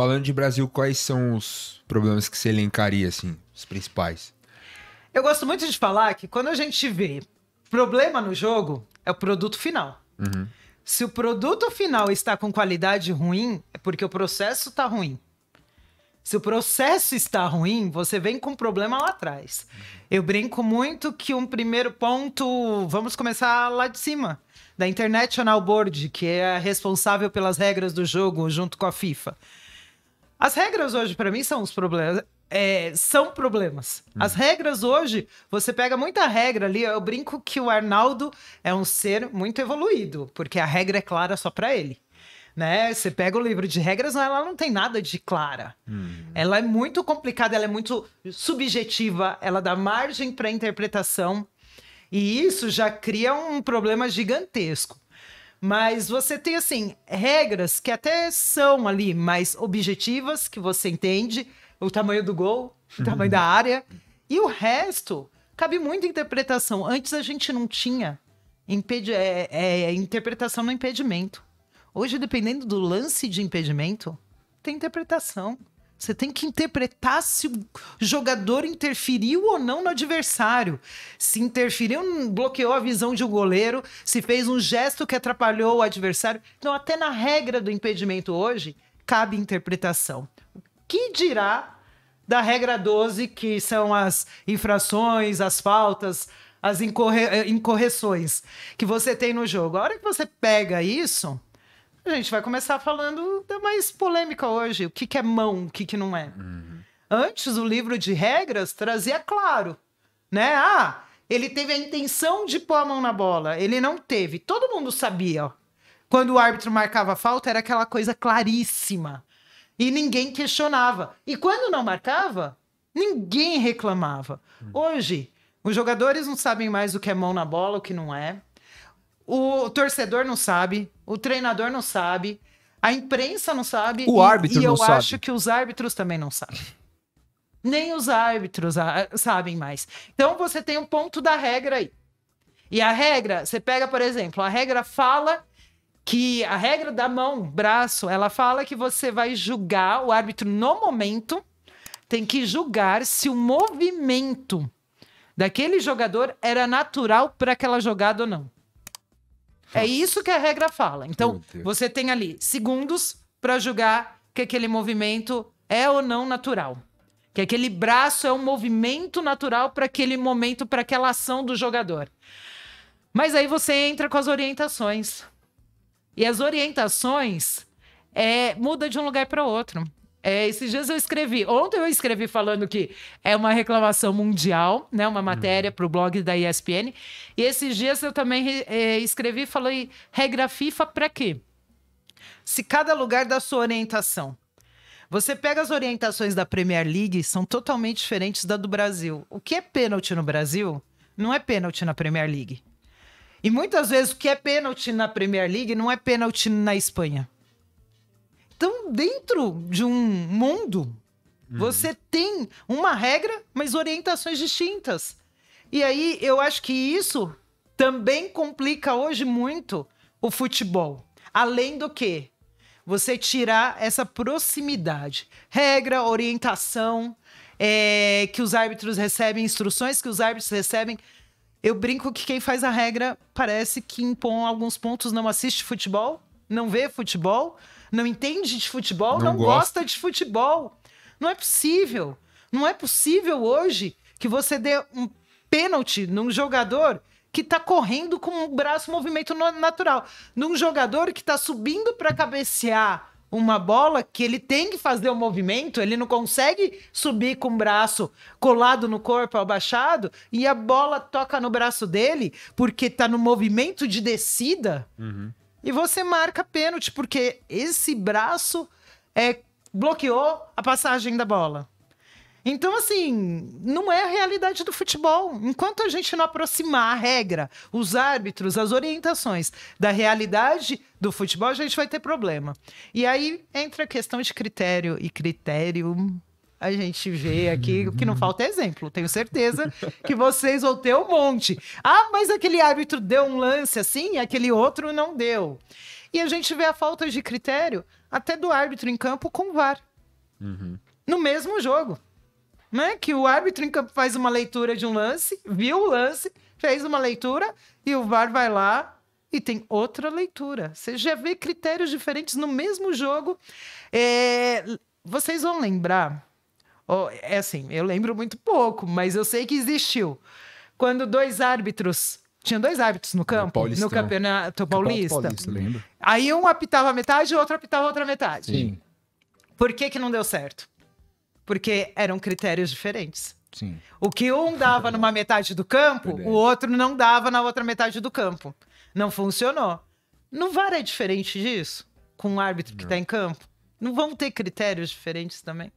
Falando de Brasil, quais são os problemas que você elencaria, assim, os principais? Eu gosto muito de falar que quando a gente vê problema no jogo, é o produto final. Uhum. Se o produto final está com qualidade ruim, é porque o processo está ruim. Se o processo está ruim, você vem com um problema lá atrás. Uhum. Eu brinco muito que um primeiro ponto, vamos começar lá de cima, da International Board, que é responsável pelas regras do jogo junto com a FIFA. As regras hoje, para mim, são os problemas. É, são problemas. Hum. As regras hoje, você pega muita regra ali. Eu brinco que o Arnaldo é um ser muito evoluído, porque a regra é clara só para ele. Né? Você pega o livro de regras, ela não tem nada de clara. Hum. Ela é muito complicada, ela é muito subjetiva, ela dá margem para interpretação. E isso já cria um problema gigantesco. Mas você tem, assim, regras que até são ali mais objetivas, que você entende, o tamanho do gol, o uhum. tamanho da área. E o resto cabe muita interpretação. Antes a gente não tinha impedi é, é, interpretação no impedimento. Hoje, dependendo do lance de impedimento, tem interpretação. Você tem que interpretar se o jogador interferiu ou não no adversário. Se interferiu, bloqueou a visão de um goleiro, se fez um gesto que atrapalhou o adversário. Então, até na regra do impedimento hoje, cabe interpretação. O que dirá da regra 12, que são as infrações, as faltas, as incorre eh, incorreções que você tem no jogo? A hora que você pega isso a gente vai começar falando da mais polêmica hoje. O que, que é mão, o que, que não é. Uhum. Antes, o livro de regras trazia claro, né? Ah, ele teve a intenção de pôr a mão na bola. Ele não teve. Todo mundo sabia. Quando o árbitro marcava a falta, era aquela coisa claríssima. E ninguém questionava. E quando não marcava, ninguém reclamava. Hoje, os jogadores não sabem mais o que é mão na bola, o que não é o torcedor não sabe, o treinador não sabe, a imprensa não sabe. O e, árbitro e não sabe. E eu acho que os árbitros também não sabem. Nem os árbitros ah, sabem mais. Então você tem um ponto da regra aí. E a regra, você pega, por exemplo, a regra fala que a regra da mão, braço, ela fala que você vai julgar o árbitro no momento, tem que julgar se o movimento daquele jogador era natural para aquela jogada ou não. É isso que a regra fala. Então, você tem ali segundos para julgar que aquele movimento é ou não natural. Que aquele braço é um movimento natural para aquele momento, para aquela ação do jogador. Mas aí você entra com as orientações. E as orientações é, muda de um lugar para outro. É, esses dias eu escrevi. Ontem eu escrevi falando que é uma reclamação mundial, né? Uma matéria uhum. para o blog da ESPN. E esses dias eu também é, escrevi e falei regra FIFA para quê? Se cada lugar dá sua orientação. Você pega as orientações da Premier League, são totalmente diferentes da do Brasil. O que é pênalti no Brasil não é pênalti na Premier League. E muitas vezes o que é pênalti na Premier League não é pênalti na Espanha estão dentro de um mundo. Uhum. Você tem uma regra, mas orientações distintas. E aí eu acho que isso também complica hoje muito o futebol. Além do que você tirar essa proximidade, regra, orientação, é, que os árbitros recebem, instruções que os árbitros recebem. Eu brinco que quem faz a regra parece que impõe alguns pontos, não assiste futebol, não vê futebol, não entende de futebol, não, não gosta. de futebol. Não é possível. Não é possível hoje que você dê um pênalti num jogador que tá correndo com o braço movimento natural, num jogador que tá subindo para cabecear uma bola que ele tem que fazer o um movimento, ele não consegue subir com o braço colado no corpo abaixado e a bola toca no braço dele porque tá no movimento de descida. Uhum e você marca pênalti, porque esse braço é, bloqueou a passagem da bola. Então, assim, não é a realidade do futebol. Enquanto a gente não aproximar a regra, os árbitros, as orientações da realidade do futebol, a gente vai ter problema. E aí entra a questão de critério. E critério a gente vê aqui, o que não falta é exemplo. Tenho certeza que vocês vão ter um monte. Ah, mas aquele árbitro deu um lance assim, aquele outro não deu. E a gente vê a falta de critério até do árbitro em campo com o VAR. Uhum. No mesmo jogo. Né? Que o árbitro em campo faz uma leitura de um lance, viu o lance, fez uma leitura e o VAR vai lá e tem outra leitura. Você já vê critérios diferentes no mesmo jogo. É... Vocês vão lembrar é assim, eu lembro muito pouco, mas eu sei que existiu. Quando dois árbitros. Tinha dois árbitros no campo, no, no campeonato paulista. paulista Aí um apitava metade e o outro apitava outra metade. Sim. Por que, que não deu certo? Porque eram critérios diferentes. Sim. O que um dava numa metade do campo, o outro não dava na outra metade do campo. Não funcionou. No VAR é diferente disso? Com um árbitro que está em campo? Não vão ter critérios diferentes também?